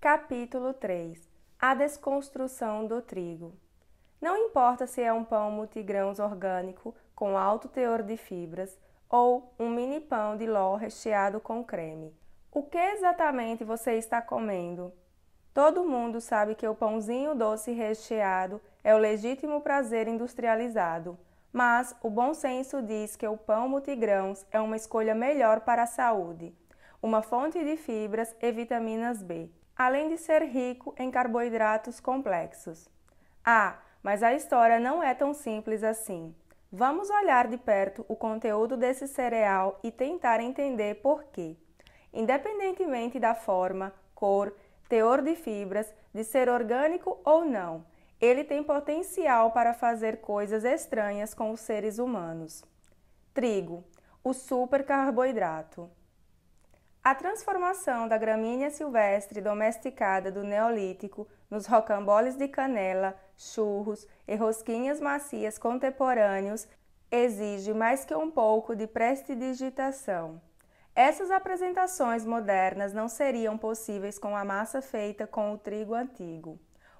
Capítulo 3 A desconstrução do trigo. Não importa se é um pão multigrãos orgânico com alto teor de fibras ou um mini pão de ló recheado com creme. O que exatamente você está comendo? Todo mundo sabe que o pãozinho doce recheado é o legítimo prazer industrializado, mas o bom senso diz que o pão multigrãos é uma escolha melhor para a saúde, uma fonte de fibras e vitaminas B além de ser rico em carboidratos complexos. Ah, mas a história não é tão simples assim. Vamos olhar de perto o conteúdo desse cereal e tentar entender por quê. Independentemente da forma, cor, teor de fibras, de ser orgânico ou não, ele tem potencial para fazer coisas estranhas com os seres humanos. Trigo, o super carboidrato. A transformação da gramínea silvestre domesticada do Neolítico nos rocamboles de canela, churros e rosquinhas macias contemporâneos exige mais que um pouco de prestidigitação. Essas apresentações modernas não seriam possíveis com a massa feita com o trigo antigo.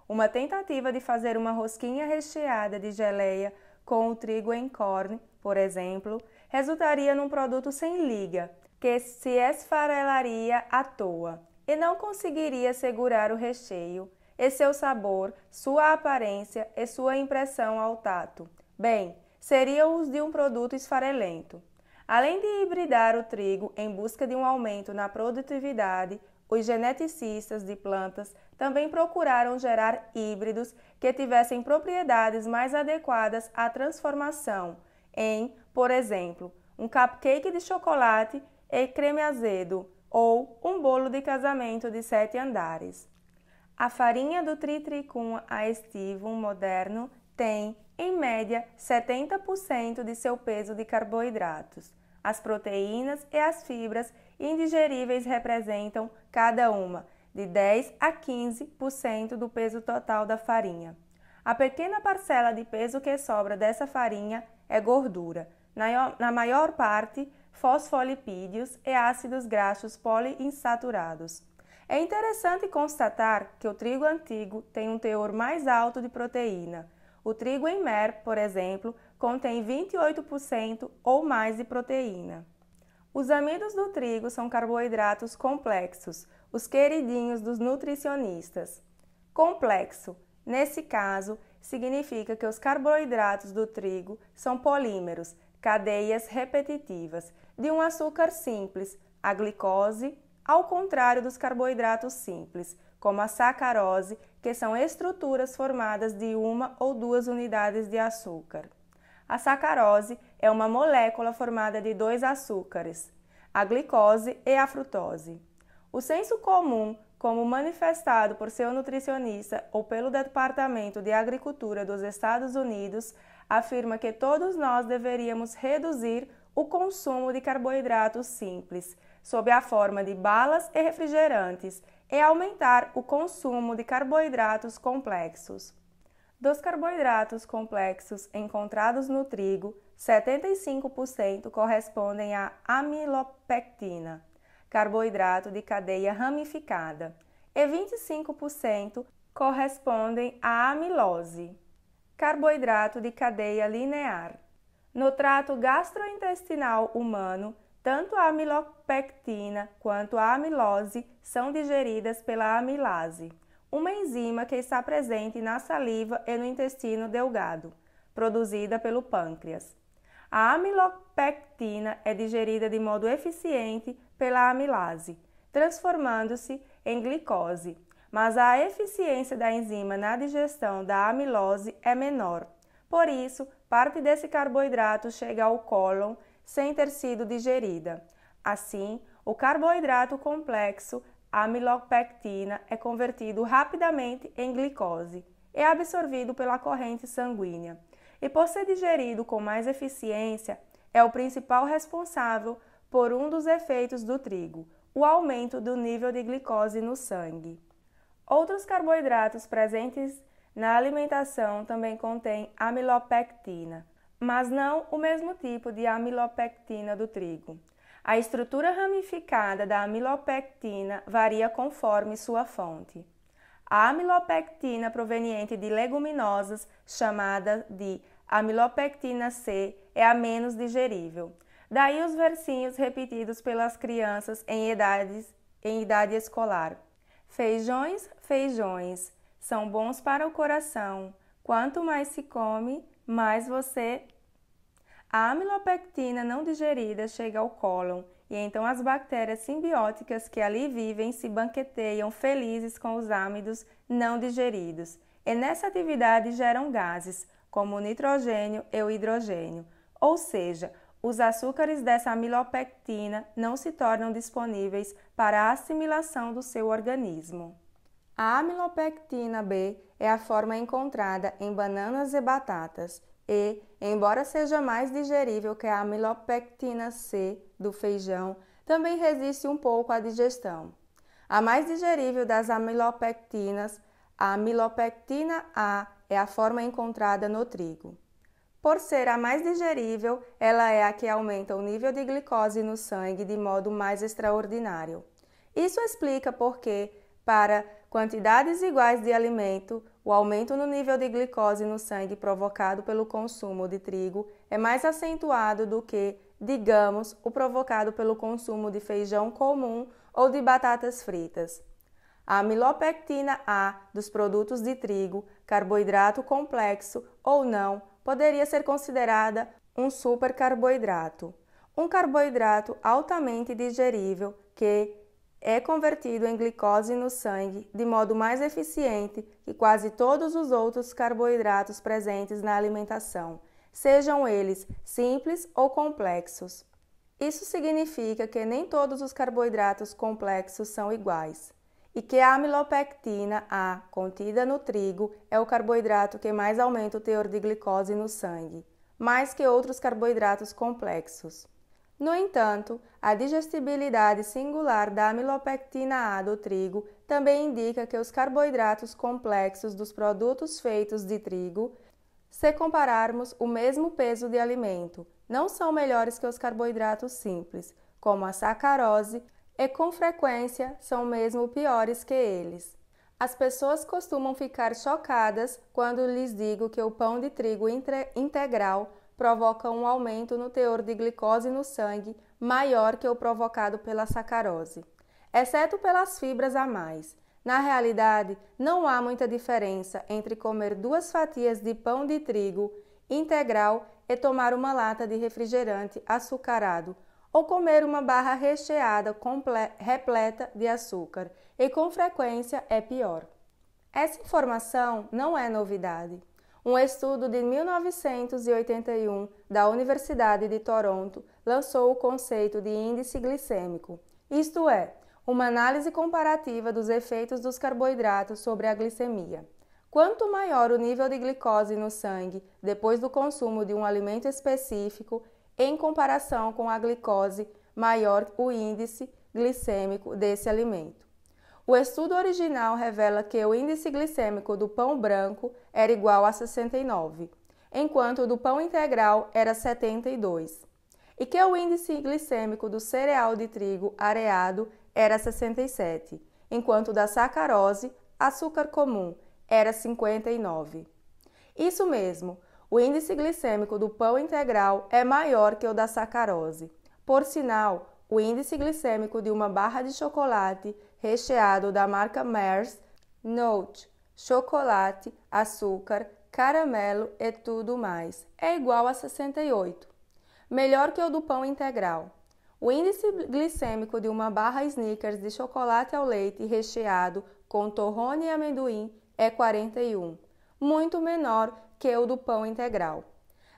Uma tentativa de fazer uma rosquinha recheada de geleia com o trigo em corne, por exemplo, resultaria num produto sem liga, que se esfarelaria à toa e não conseguiria segurar o recheio e seu sabor, sua aparência e sua impressão ao tato. Bem, seriam os de um produto esfarelento. Além de hibridar o trigo em busca de um aumento na produtividade, os geneticistas de plantas também procuraram gerar híbridos que tivessem propriedades mais adequadas à transformação em, por exemplo, um cupcake de chocolate e creme azedo ou um bolo de casamento de sete andares. A farinha do triticum aestivum moderno tem, em média, 70% de seu peso de carboidratos. As proteínas e as fibras indigeríveis representam, cada uma, de 10 a 15% do peso total da farinha. A pequena parcela de peso que sobra dessa farinha é gordura, na maior parte fosfolipídios e ácidos graxos poliinsaturados. É interessante constatar que o trigo antigo tem um teor mais alto de proteína. O trigo em mer, por exemplo, contém 28% ou mais de proteína. Os amidos do trigo são carboidratos complexos, os queridinhos dos nutricionistas. Complexo, nesse caso, significa que os carboidratos do trigo são polímeros, cadeias repetitivas de um açúcar simples, a glicose, ao contrário dos carboidratos simples, como a sacarose, que são estruturas formadas de uma ou duas unidades de açúcar. A sacarose é uma molécula formada de dois açúcares, a glicose e a frutose. O senso comum, como manifestado por seu nutricionista ou pelo Departamento de Agricultura dos Estados Unidos, afirma que todos nós deveríamos reduzir o consumo de carboidratos simples, sob a forma de balas e refrigerantes, e aumentar o consumo de carboidratos complexos. Dos carboidratos complexos encontrados no trigo, 75% correspondem à amilopectina, carboidrato de cadeia ramificada, e 25% correspondem à amilose, carboidrato de cadeia linear. No trato gastrointestinal humano, tanto a amilopectina quanto a amilose são digeridas pela amilase, uma enzima que está presente na saliva e no intestino delgado, produzida pelo pâncreas. A amilopectina é digerida de modo eficiente pela amilase, transformando-se em glicose, mas a eficiência da enzima na digestão da amilose é menor. Por isso, parte desse carboidrato chega ao cólon sem ter sido digerida. Assim, o carboidrato complexo, amilopectina, é convertido rapidamente em glicose e é absorvido pela corrente sanguínea. E por ser digerido com mais eficiência, é o principal responsável por um dos efeitos do trigo, o aumento do nível de glicose no sangue. Outros carboidratos presentes na alimentação também contêm amilopectina, mas não o mesmo tipo de amilopectina do trigo. A estrutura ramificada da amilopectina varia conforme sua fonte. A amilopectina proveniente de leguminosas, chamada de amilopectina C, é a menos digerível. Daí os versinhos repetidos pelas crianças em, idades, em idade escolar. Feijões, feijões, são bons para o coração. Quanto mais se come, mais você. A amilopectina não digerida chega ao cólon e então as bactérias simbióticas que ali vivem se banqueteiam felizes com os ámidos não digeridos. E nessa atividade geram gases, como o nitrogênio e o hidrogênio. Ou seja, os açúcares dessa amilopectina não se tornam disponíveis para a assimilação do seu organismo. A amilopectina B é a forma encontrada em bananas e batatas e, embora seja mais digerível que a amilopectina C do feijão, também resiste um pouco à digestão. A mais digerível das amilopectinas, a amilopectina A, é a forma encontrada no trigo. Por ser a mais digerível, ela é a que aumenta o nível de glicose no sangue de modo mais extraordinário. Isso explica porque, para quantidades iguais de alimento, o aumento no nível de glicose no sangue provocado pelo consumo de trigo é mais acentuado do que, digamos, o provocado pelo consumo de feijão comum ou de batatas fritas. A amilopectina A dos produtos de trigo, carboidrato complexo ou não, poderia ser considerada um supercarboidrato, um carboidrato altamente digerível que é convertido em glicose no sangue de modo mais eficiente que quase todos os outros carboidratos presentes na alimentação, sejam eles simples ou complexos. Isso significa que nem todos os carboidratos complexos são iguais e que a amilopectina A, contida no trigo, é o carboidrato que mais aumenta o teor de glicose no sangue, mais que outros carboidratos complexos. No entanto, a digestibilidade singular da amilopectina A do trigo também indica que os carboidratos complexos dos produtos feitos de trigo, se compararmos o mesmo peso de alimento, não são melhores que os carboidratos simples, como a sacarose, e com frequência são mesmo piores que eles. As pessoas costumam ficar chocadas quando lhes digo que o pão de trigo integral provoca um aumento no teor de glicose no sangue maior que o provocado pela sacarose, exceto pelas fibras a mais. Na realidade, não há muita diferença entre comer duas fatias de pão de trigo integral e tomar uma lata de refrigerante açucarado ou comer uma barra recheada repleta de açúcar, e com frequência é pior. Essa informação não é novidade. Um estudo de 1981 da Universidade de Toronto lançou o conceito de índice glicêmico, isto é, uma análise comparativa dos efeitos dos carboidratos sobre a glicemia. Quanto maior o nível de glicose no sangue depois do consumo de um alimento específico, em comparação com a glicose, maior o índice glicêmico desse alimento. O estudo original revela que o índice glicêmico do pão branco era igual a 69, enquanto o do pão integral era 72, e que o índice glicêmico do cereal de trigo areado era 67, enquanto da sacarose, açúcar comum, era 59. Isso mesmo, o índice glicêmico do pão integral é maior que o da sacarose. Por sinal, o índice glicêmico de uma barra de chocolate recheado da marca Mars, note, chocolate, açúcar, caramelo e tudo mais, é igual a 68, melhor que o do pão integral. O índice glicêmico de uma barra Snickers de chocolate ao leite recheado com torrone e amendoim é 41, muito menor que o do pão integral.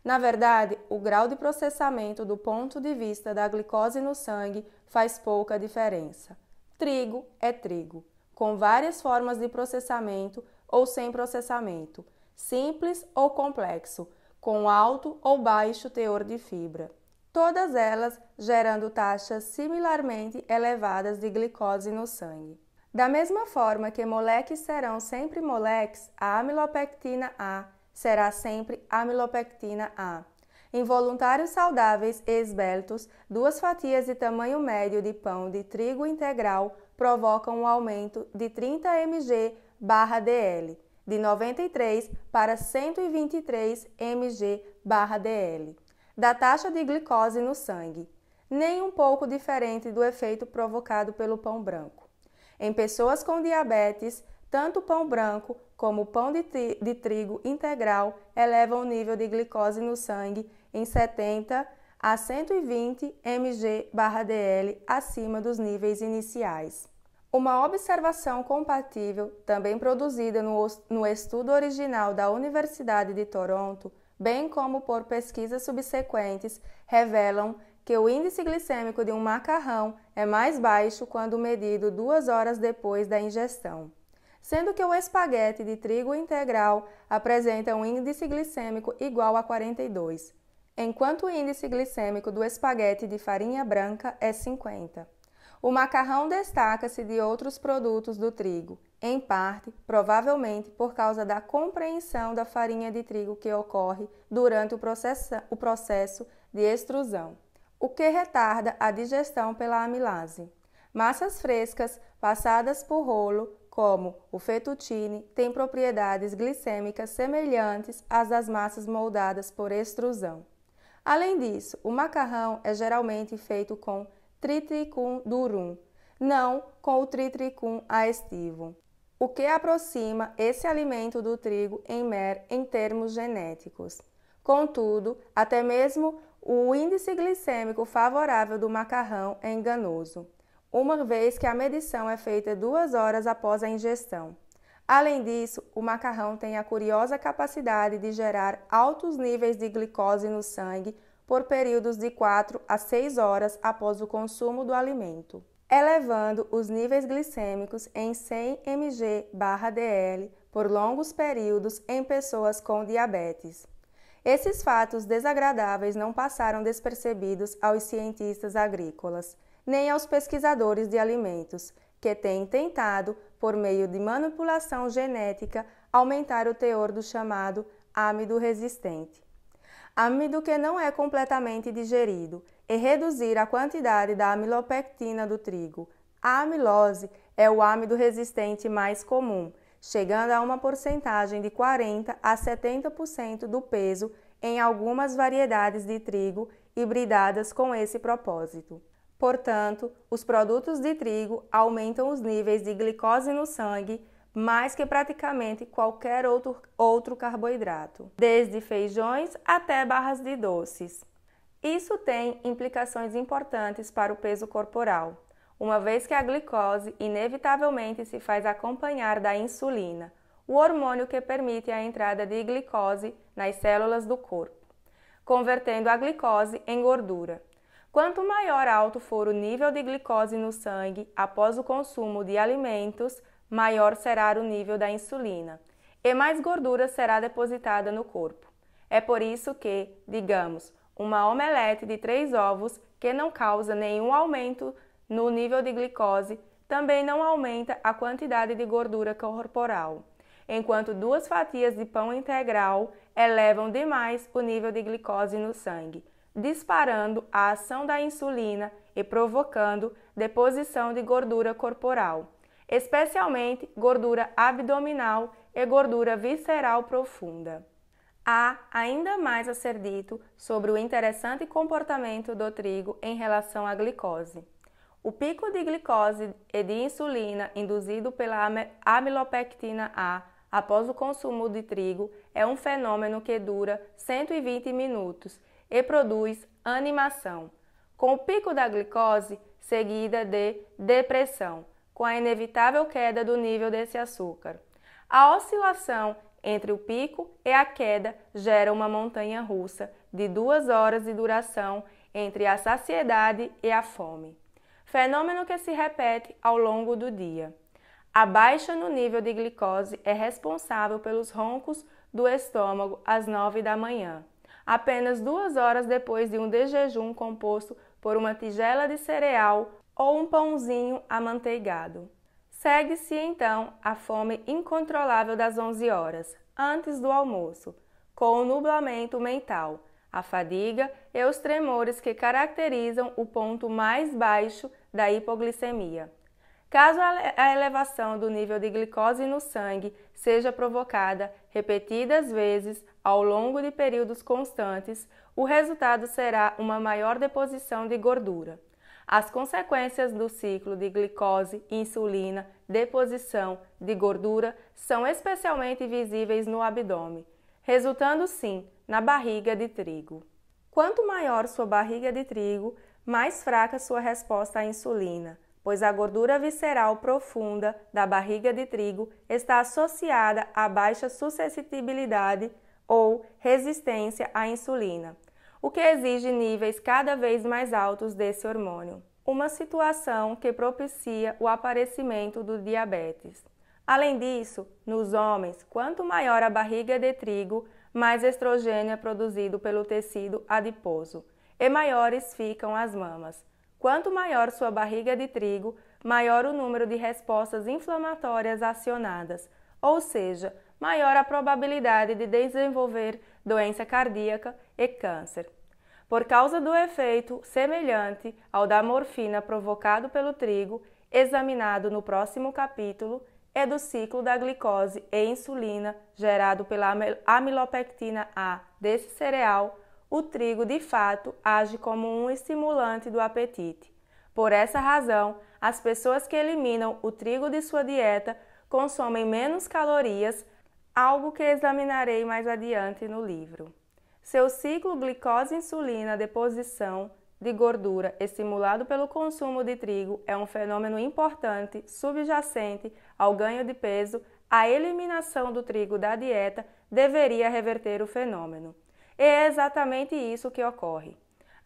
Na verdade, o grau de processamento do ponto de vista da glicose no sangue faz pouca diferença. Trigo é trigo, com várias formas de processamento ou sem processamento, simples ou complexo, com alto ou baixo teor de fibra. Todas elas gerando taxas similarmente elevadas de glicose no sangue. Da mesma forma que moleques serão sempre moleques, a amilopectina A será sempre amilopectina A. Em voluntários saudáveis e esbeltos, duas fatias de tamanho médio de pão de trigo integral provocam um aumento de 30 mg DL, de 93 para 123 mg DL, da taxa de glicose no sangue, nem um pouco diferente do efeito provocado pelo pão branco. Em pessoas com diabetes, tanto o pão branco como o pão de, tri de trigo integral, eleva o nível de glicose no sangue em 70 a 120 mg/dl acima dos níveis iniciais. Uma observação compatível, também produzida no, no estudo original da Universidade de Toronto, bem como por pesquisas subsequentes, revelam que o índice glicêmico de um macarrão é mais baixo quando medido duas horas depois da ingestão sendo que o espaguete de trigo integral apresenta um índice glicêmico igual a 42, enquanto o índice glicêmico do espaguete de farinha branca é 50. O macarrão destaca-se de outros produtos do trigo, em parte, provavelmente por causa da compreensão da farinha de trigo que ocorre durante o processo, o processo de extrusão, o que retarda a digestão pela amilase. Massas frescas, passadas por rolo, como o fetutine, tem propriedades glicêmicas semelhantes às das massas moldadas por extrusão. Além disso, o macarrão é geralmente feito com triticum durum, não com o triticum aestivum, o que aproxima esse alimento do trigo em mer em termos genéticos. Contudo, até mesmo o índice glicêmico favorável do macarrão é enganoso uma vez que a medição é feita duas horas após a ingestão. Além disso, o macarrão tem a curiosa capacidade de gerar altos níveis de glicose no sangue por períodos de 4 a 6 horas após o consumo do alimento, elevando os níveis glicêmicos em 100 mg/dl por longos períodos em pessoas com diabetes. Esses fatos desagradáveis não passaram despercebidos aos cientistas agrícolas nem aos pesquisadores de alimentos, que têm tentado, por meio de manipulação genética, aumentar o teor do chamado amido resistente. Amido que não é completamente digerido e reduzir a quantidade da amilopectina do trigo. A amilose é o amido resistente mais comum, chegando a uma porcentagem de 40 a 70% do peso em algumas variedades de trigo hibridadas com esse propósito. Portanto, os produtos de trigo aumentam os níveis de glicose no sangue mais que praticamente qualquer outro, outro carboidrato, desde feijões até barras de doces. Isso tem implicações importantes para o peso corporal, uma vez que a glicose inevitavelmente se faz acompanhar da insulina, o hormônio que permite a entrada de glicose nas células do corpo, convertendo a glicose em gordura. Quanto maior alto for o nível de glicose no sangue após o consumo de alimentos, maior será o nível da insulina e mais gordura será depositada no corpo. É por isso que, digamos, uma omelete de três ovos que não causa nenhum aumento no nível de glicose também não aumenta a quantidade de gordura corporal, enquanto duas fatias de pão integral elevam demais o nível de glicose no sangue disparando a ação da insulina e provocando deposição de gordura corporal, especialmente gordura abdominal e gordura visceral profunda. Há ainda mais a ser dito sobre o interessante comportamento do trigo em relação à glicose. O pico de glicose e de insulina induzido pela amilopectina A após o consumo de trigo é um fenômeno que dura 120 minutos e produz animação, com o pico da glicose seguida de depressão, com a inevitável queda do nível desse açúcar. A oscilação entre o pico e a queda gera uma montanha russa de duas horas de duração entre a saciedade e a fome, fenômeno que se repete ao longo do dia. A baixa no nível de glicose é responsável pelos roncos do estômago às 9 da manhã apenas duas horas depois de um dejejum composto por uma tigela de cereal ou um pãozinho amanteigado. Segue-se então a fome incontrolável das 11 horas, antes do almoço, com o nublamento mental, a fadiga e os tremores que caracterizam o ponto mais baixo da hipoglicemia. Caso a elevação do nível de glicose no sangue seja provocada repetidas vezes ao longo de períodos constantes, o resultado será uma maior deposição de gordura. As consequências do ciclo de glicose, insulina, deposição de gordura são especialmente visíveis no abdômen, resultando sim na barriga de trigo. Quanto maior sua barriga de trigo, mais fraca sua resposta à insulina pois a gordura visceral profunda da barriga de trigo está associada a baixa suscetibilidade ou resistência à insulina, o que exige níveis cada vez mais altos desse hormônio, uma situação que propicia o aparecimento do diabetes. Além disso, nos homens, quanto maior a barriga de trigo, mais estrogênio é produzido pelo tecido adiposo e maiores ficam as mamas, Quanto maior sua barriga de trigo, maior o número de respostas inflamatórias acionadas, ou seja, maior a probabilidade de desenvolver doença cardíaca e câncer. Por causa do efeito semelhante ao da morfina provocado pelo trigo, examinado no próximo capítulo, é do ciclo da glicose e insulina gerado pela amilopectina A desse cereal, o trigo de fato age como um estimulante do apetite. Por essa razão, as pessoas que eliminam o trigo de sua dieta consomem menos calorias, algo que examinarei mais adiante no livro. Seu ciclo glicose-insulina deposição de gordura estimulado pelo consumo de trigo é um fenômeno importante subjacente ao ganho de peso. A eliminação do trigo da dieta deveria reverter o fenômeno. E é exatamente isso que ocorre.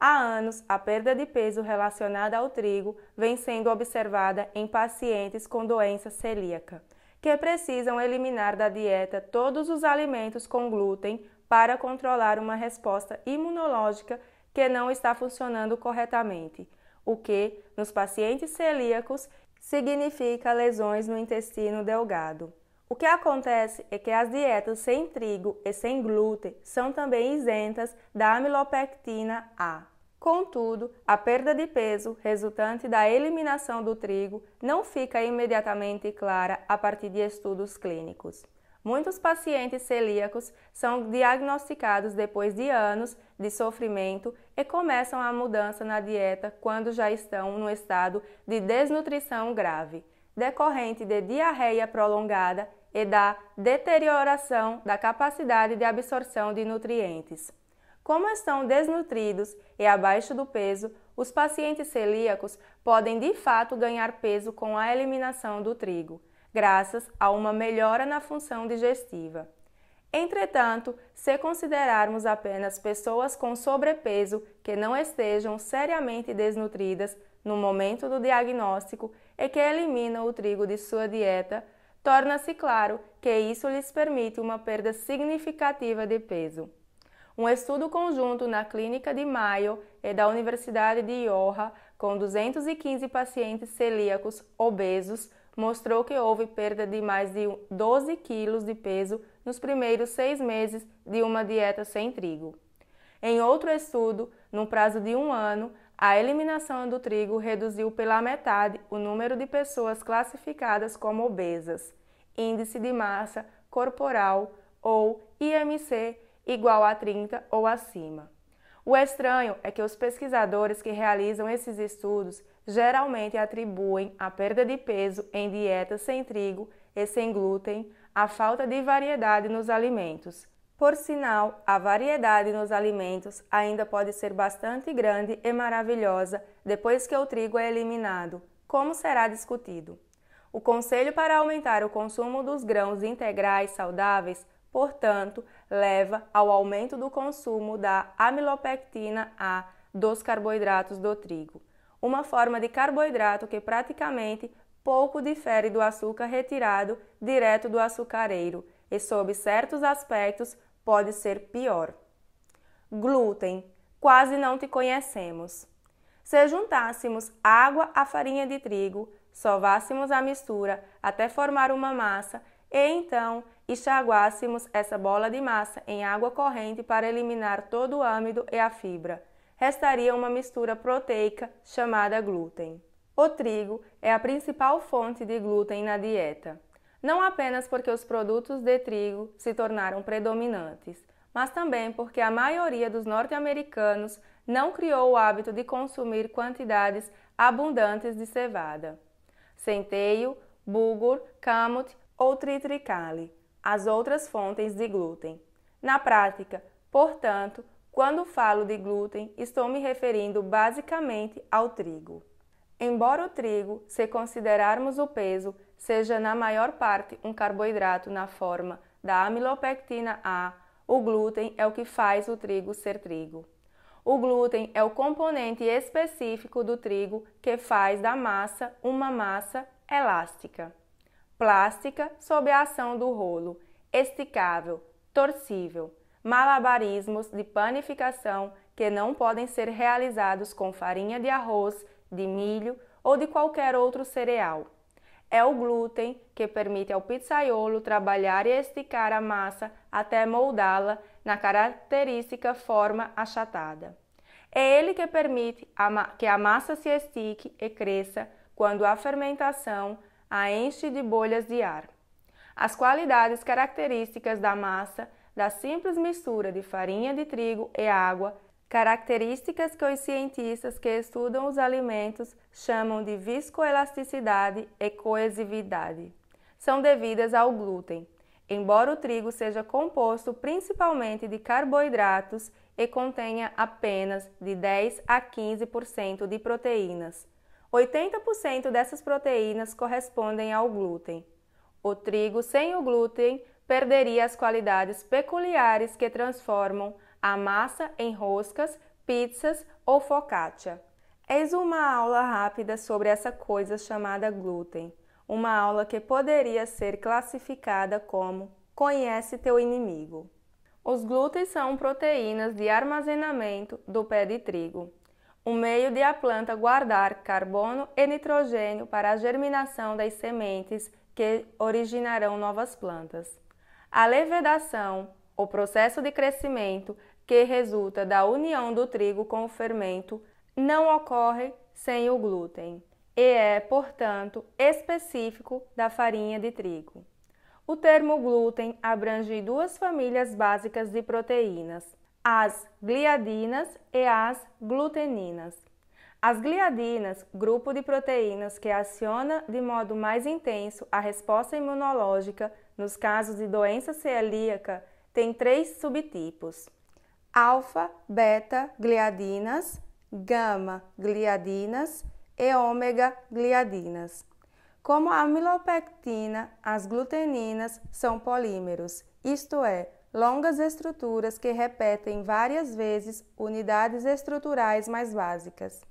Há anos, a perda de peso relacionada ao trigo vem sendo observada em pacientes com doença celíaca, que precisam eliminar da dieta todos os alimentos com glúten para controlar uma resposta imunológica que não está funcionando corretamente, o que, nos pacientes celíacos, significa lesões no intestino delgado. O que acontece é que as dietas sem trigo e sem glúten são também isentas da amilopectina A. Contudo, a perda de peso resultante da eliminação do trigo não fica imediatamente clara a partir de estudos clínicos. Muitos pacientes celíacos são diagnosticados depois de anos de sofrimento e começam a mudança na dieta quando já estão no estado de desnutrição grave, decorrente de diarreia prolongada e da deterioração da capacidade de absorção de nutrientes. Como estão desnutridos e abaixo do peso, os pacientes celíacos podem de fato ganhar peso com a eliminação do trigo, graças a uma melhora na função digestiva. Entretanto, se considerarmos apenas pessoas com sobrepeso que não estejam seriamente desnutridas no momento do diagnóstico e que eliminam o trigo de sua dieta, torna-se claro que isso lhes permite uma perda significativa de peso. Um estudo conjunto na Clínica de Mayo e da Universidade de Iowa, com 215 pacientes celíacos obesos, mostrou que houve perda de mais de 12 quilos de peso nos primeiros seis meses de uma dieta sem trigo. Em outro estudo, no prazo de um ano, a eliminação do trigo reduziu pela metade o número de pessoas classificadas como obesas, índice de massa corporal ou IMC igual a 30 ou acima. O estranho é que os pesquisadores que realizam esses estudos geralmente atribuem a perda de peso em dietas sem trigo e sem glúten à falta de variedade nos alimentos, por sinal, a variedade nos alimentos ainda pode ser bastante grande e maravilhosa depois que o trigo é eliminado, como será discutido. O conselho para aumentar o consumo dos grãos integrais saudáveis, portanto, leva ao aumento do consumo da amilopectina A dos carboidratos do trigo, uma forma de carboidrato que praticamente pouco difere do açúcar retirado direto do açucareiro e, sob certos aspectos, pode ser pior. Glúten, quase não te conhecemos. Se juntássemos água à farinha de trigo, sovássemos a mistura até formar uma massa e então enxaguássemos essa bola de massa em água corrente para eliminar todo o âmido e a fibra. Restaria uma mistura proteica chamada glúten. O trigo é a principal fonte de glúten na dieta não apenas porque os produtos de trigo se tornaram predominantes, mas também porque a maioria dos norte-americanos não criou o hábito de consumir quantidades abundantes de cevada. Centeio, bulgur, kamut ou triticale, as outras fontes de glúten. Na prática, portanto, quando falo de glúten, estou me referindo basicamente ao trigo. Embora o trigo, se considerarmos o peso, seja na maior parte um carboidrato na forma da amilopectina A, o glúten é o que faz o trigo ser trigo. O glúten é o componente específico do trigo que faz da massa uma massa elástica, plástica sob a ação do rolo, esticável, torcível, malabarismos de panificação que não podem ser realizados com farinha de arroz, de milho ou de qualquer outro cereal é o glúten, que permite ao pizzaiolo trabalhar e esticar a massa até moldá-la na característica forma achatada. É ele que permite a que a massa se estique e cresça quando a fermentação a enche de bolhas de ar. As qualidades características da massa da simples mistura de farinha de trigo e água características que os cientistas que estudam os alimentos chamam de viscoelasticidade e coesividade. São devidas ao glúten. Embora o trigo seja composto principalmente de carboidratos e contenha apenas de 10 a 15% de proteínas, 80% dessas proteínas correspondem ao glúten. O trigo sem o glúten perderia as qualidades peculiares que transformam a massa em roscas, pizzas ou focaccia. Eis uma aula rápida sobre essa coisa chamada glúten, uma aula que poderia ser classificada como Conhece teu inimigo. Os glúten são proteínas de armazenamento do pé de trigo, um meio de a planta guardar carbono e nitrogênio para a germinação das sementes que originarão novas plantas. A levedação, o processo de crescimento que resulta da união do trigo com o fermento, não ocorre sem o glúten e é, portanto, específico da farinha de trigo. O termo glúten abrange duas famílias básicas de proteínas, as gliadinas e as gluteninas. As gliadinas, grupo de proteínas que aciona de modo mais intenso a resposta imunológica nos casos de doença celíaca, tem três subtipos: alfa, beta gliadinas, gama gliadinas e ômega gliadinas. Como a amilopectina, as gluteninas são polímeros, isto é, longas estruturas que repetem várias vezes unidades estruturais mais básicas.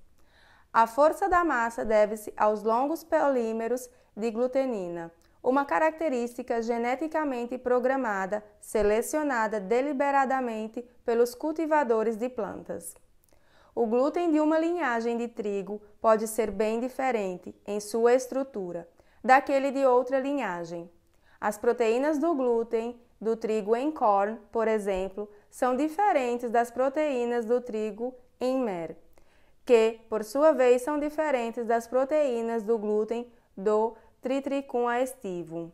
A força da massa deve-se aos longos polímeros de glutenina, uma característica geneticamente programada, selecionada deliberadamente pelos cultivadores de plantas. O glúten de uma linhagem de trigo pode ser bem diferente em sua estrutura daquele de outra linhagem. As proteínas do glúten do trigo em corn, por exemplo, são diferentes das proteínas do trigo em mer que, por sua vez, são diferentes das proteínas do glúten do tritricum aestivum,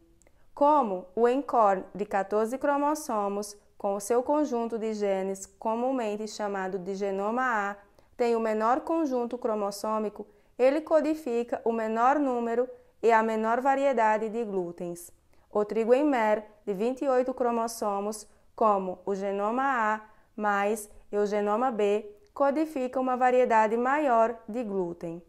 como o ENCOR de 14 cromossomos, com o seu conjunto de genes, comumente chamado de genoma A, tem o menor conjunto cromossômico, ele codifica o menor número e a menor variedade de glútens. O trigo mer, de 28 cromossomos, como o genoma A mais e o genoma B, codifica uma variedade maior de glúten.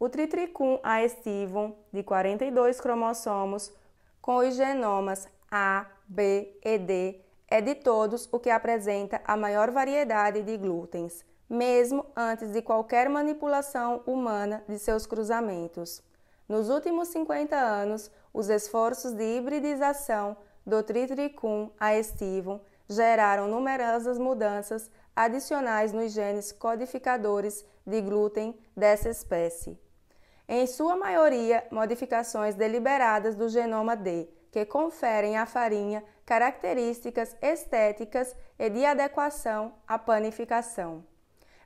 O tritricum aestivum, de 42 cromossomos, com os genomas A, B e D, é de todos o que apresenta a maior variedade de glútens, mesmo antes de qualquer manipulação humana de seus cruzamentos. Nos últimos 50 anos, os esforços de hibridização do Tritricum aestivum geraram numerosas mudanças adicionais nos genes codificadores de glúten dessa espécie. Em sua maioria, modificações deliberadas do genoma D, que conferem à farinha características estéticas e de adequação à panificação.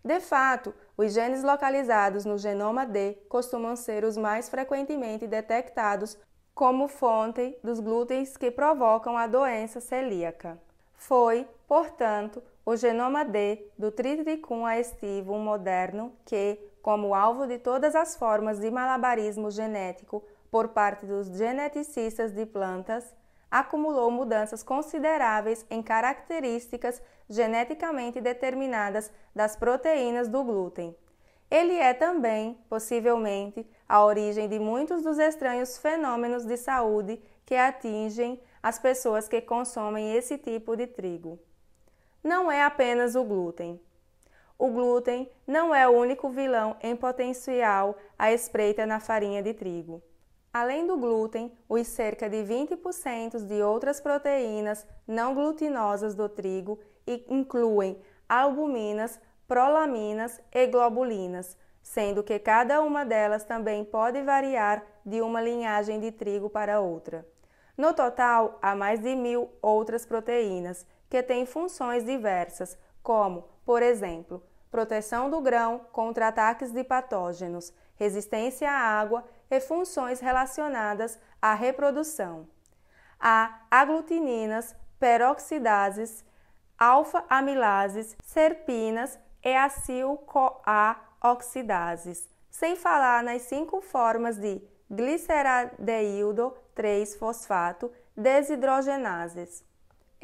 De fato, os genes localizados no genoma D costumam ser os mais frequentemente detectados como fonte dos glúteis que provocam a doença celíaca. Foi, portanto, o genoma D do Triticum aestivum moderno que, como alvo de todas as formas de malabarismo genético por parte dos geneticistas de plantas, acumulou mudanças consideráveis em características geneticamente determinadas das proteínas do glúten. Ele é também, possivelmente, a origem de muitos dos estranhos fenômenos de saúde que atingem as pessoas que consomem esse tipo de trigo não é apenas o glúten. O glúten não é o único vilão em potencial à espreita na farinha de trigo. Além do glúten, os cerca de 20% de outras proteínas não glutinosas do trigo incluem albuminas, prolaminas e globulinas, sendo que cada uma delas também pode variar de uma linhagem de trigo para outra. No total, há mais de mil outras proteínas, que têm funções diversas, como, por exemplo, proteção do grão contra ataques de patógenos, resistência à água e funções relacionadas à reprodução. Há aglutininas, peroxidases, alfa-amilases, serpinas e acil-CoA oxidases, sem falar nas cinco formas de gliceradeildo 3-fosfato desidrogenases.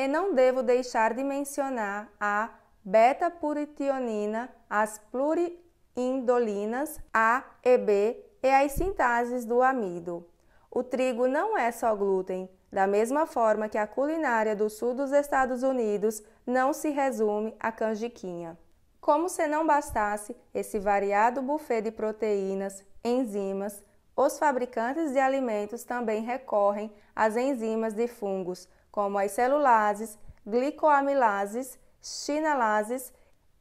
E não devo deixar de mencionar a beta-puritionina, as pluriindolinas A e B e as sintases do amido. O trigo não é só glúten, da mesma forma que a culinária do sul dos Estados Unidos não se resume à canjiquinha. Como se não bastasse esse variado buffet de proteínas, enzimas, os fabricantes de alimentos também recorrem às enzimas de fungos como as celulases, glicoamilases, chinalases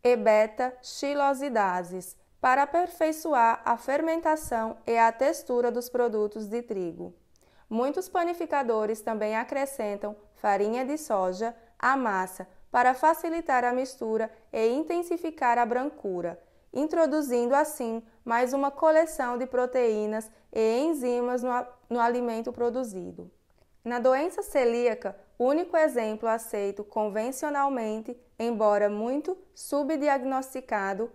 e beta-xilosidases, para aperfeiçoar a fermentação e a textura dos produtos de trigo. Muitos panificadores também acrescentam farinha de soja à massa para facilitar a mistura e intensificar a brancura, introduzindo assim mais uma coleção de proteínas e enzimas no, no alimento produzido. Na doença celíaca, o único exemplo aceito convencionalmente, embora muito subdiagnosticado,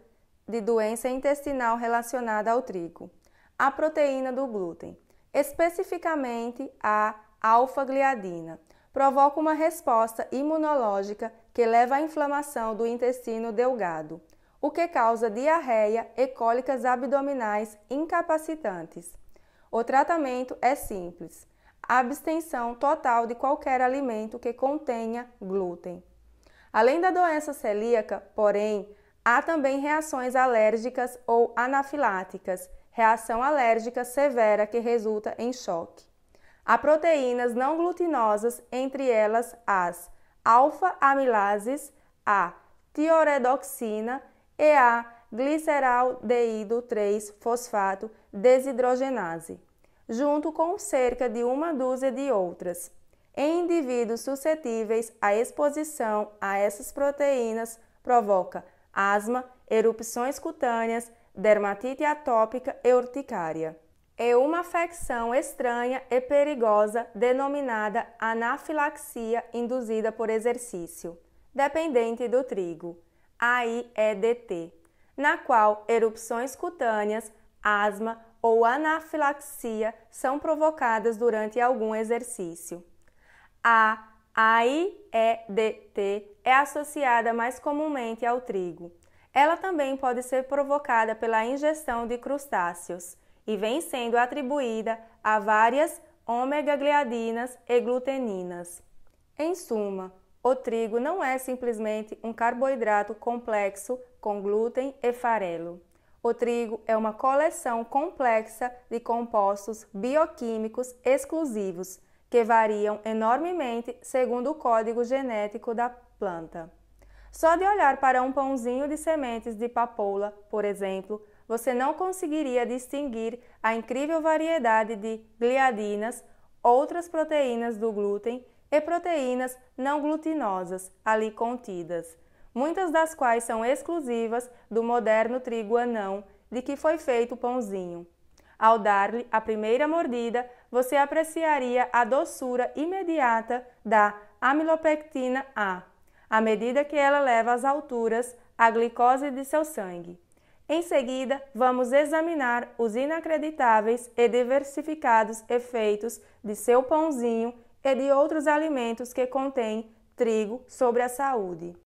de doença intestinal relacionada ao trigo, a proteína do glúten, especificamente a alfa-gliadina, provoca uma resposta imunológica que leva à inflamação do intestino delgado, o que causa diarreia e cólicas abdominais incapacitantes. O tratamento é simples abstenção total de qualquer alimento que contenha glúten. Além da doença celíaca, porém, há também reações alérgicas ou anafiláticas, reação alérgica severa que resulta em choque. Há proteínas não glutinosas, entre elas as alfa-amilases, a tioredoxina e a gliceraldeído 3-fosfato desidrogenase junto com cerca de uma dúzia de outras. Em indivíduos suscetíveis à exposição a essas proteínas, provoca asma, erupções cutâneas, dermatite atópica e urticária. É uma afecção estranha e perigosa denominada anafilaxia induzida por exercício, dependente do trigo, AIEDT, na qual erupções cutâneas, asma, ou anafilaxia são provocadas durante algum exercício. A AIEDT é associada mais comumente ao trigo. Ela também pode ser provocada pela ingestão de crustáceos e vem sendo atribuída a várias ômega-gliadinas e gluteninas. Em suma, o trigo não é simplesmente um carboidrato complexo com glúten e farelo. O trigo é uma coleção complexa de compostos bioquímicos exclusivos que variam enormemente segundo o código genético da planta. Só de olhar para um pãozinho de sementes de papoula, por exemplo, você não conseguiria distinguir a incrível variedade de gliadinas, outras proteínas do glúten e proteínas não glutinosas ali contidas muitas das quais são exclusivas do moderno trigo anão de que foi feito o pãozinho. Ao dar-lhe a primeira mordida, você apreciaria a doçura imediata da amilopectina A, à medida que ela leva às alturas a glicose de seu sangue. Em seguida, vamos examinar os inacreditáveis e diversificados efeitos de seu pãozinho e de outros alimentos que contêm trigo sobre a saúde.